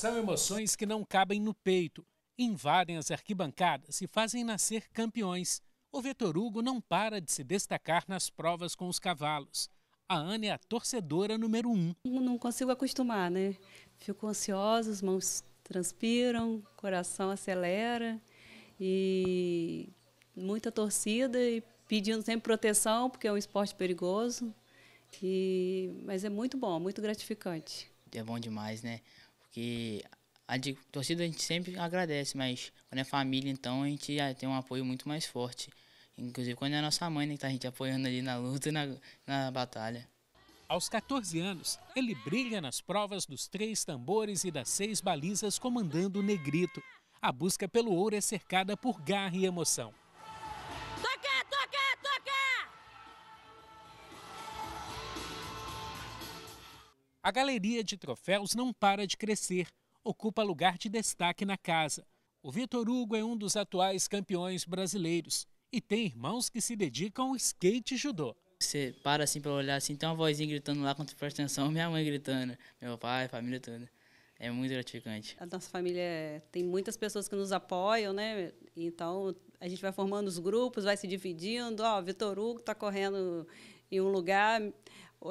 São emoções que não cabem no peito, invadem as arquibancadas e fazem nascer campeões. O Vitor Hugo não para de se destacar nas provas com os cavalos. A Ana é a torcedora número um. Não consigo acostumar, né? Fico ansiosa, as mãos transpiram, o coração acelera e muita torcida e pedindo sempre proteção, porque é um esporte perigoso. E, mas é muito bom, muito gratificante. É bom demais, né? Porque a de torcida a gente sempre agradece, mas quando é família, então a gente tem um apoio muito mais forte. Inclusive quando é a nossa mãe, né, que tá a gente apoiando ali na luta e na, na batalha. Aos 14 anos, ele brilha nas provas dos três tambores e das seis balizas comandando o negrito. A busca pelo ouro é cercada por garra e emoção. A galeria de troféus não para de crescer, ocupa lugar de destaque na casa. O Vitor Hugo é um dos atuais campeões brasileiros e tem irmãos que se dedicam ao skate e judô. Você para assim para olhar assim, tem uma vozinha gritando lá quando presta atenção, minha mãe gritando, meu pai, família toda. É muito gratificante. A nossa família tem muitas pessoas que nos apoiam, né? Então a gente vai formando os grupos, vai se dividindo. Ó, oh, Vitor Hugo está correndo em um lugar,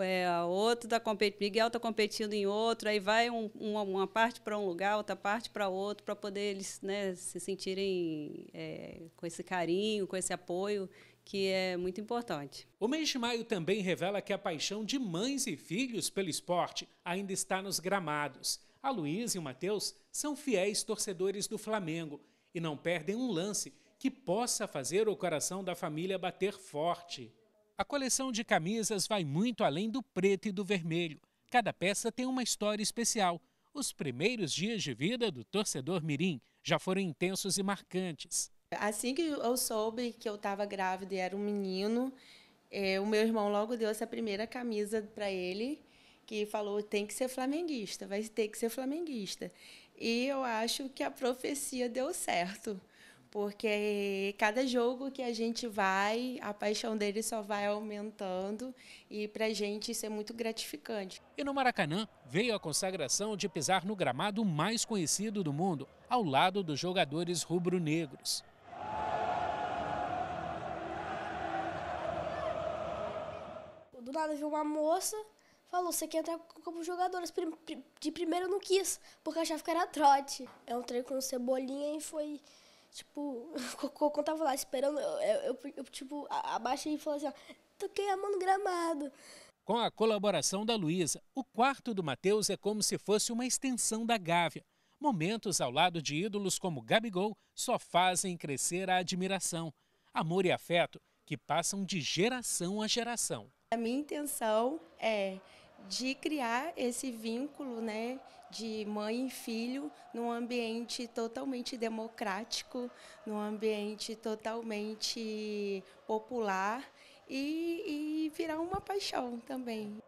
é, outro está competindo, Miguel está competindo em outro, aí vai um, uma, uma, parte para um lugar, outra parte para outro, para poder eles né, se sentirem é, com esse carinho, com esse apoio, que é muito importante. O mês de maio também revela que a paixão de mães e filhos pelo esporte ainda está nos gramados. A Luísa e o Matheus são fiéis torcedores do Flamengo e não perdem um lance que possa fazer o coração da família bater forte. A coleção de camisas vai muito além do preto e do vermelho. Cada peça tem uma história especial. Os primeiros dias de vida do torcedor Mirim já foram intensos e marcantes. Assim que eu soube que eu estava grávida e era um menino, é, o meu irmão logo deu essa primeira camisa para ele, que falou: tem que ser flamenguista, vai ter que ser flamenguista. E eu acho que a profecia deu certo porque cada jogo que a gente vai, a paixão dele só vai aumentando e para a gente isso é muito gratificante. E no Maracanã veio a consagração de pisar no gramado mais conhecido do mundo, ao lado dos jogadores rubro-negros. Do nada viu uma moça, falou: Você quer entrar como jogador? De primeiro não quis, porque achava que era trote. Eu entrei com cebolinha e foi tipo, quando tava lá esperando, eu, eu, eu tipo, abaixei e falei assim, ó, ah, toquei a mão no gramado. Com a colaboração da Luísa, o quarto do Matheus é como se fosse uma extensão da Gávea. Momentos ao lado de ídolos como Gabigol só fazem crescer a admiração, amor e afeto que passam de geração a geração. A minha intenção é de criar esse vínculo né, de mãe e filho num ambiente totalmente democrático, num ambiente totalmente popular e, e virar uma paixão também.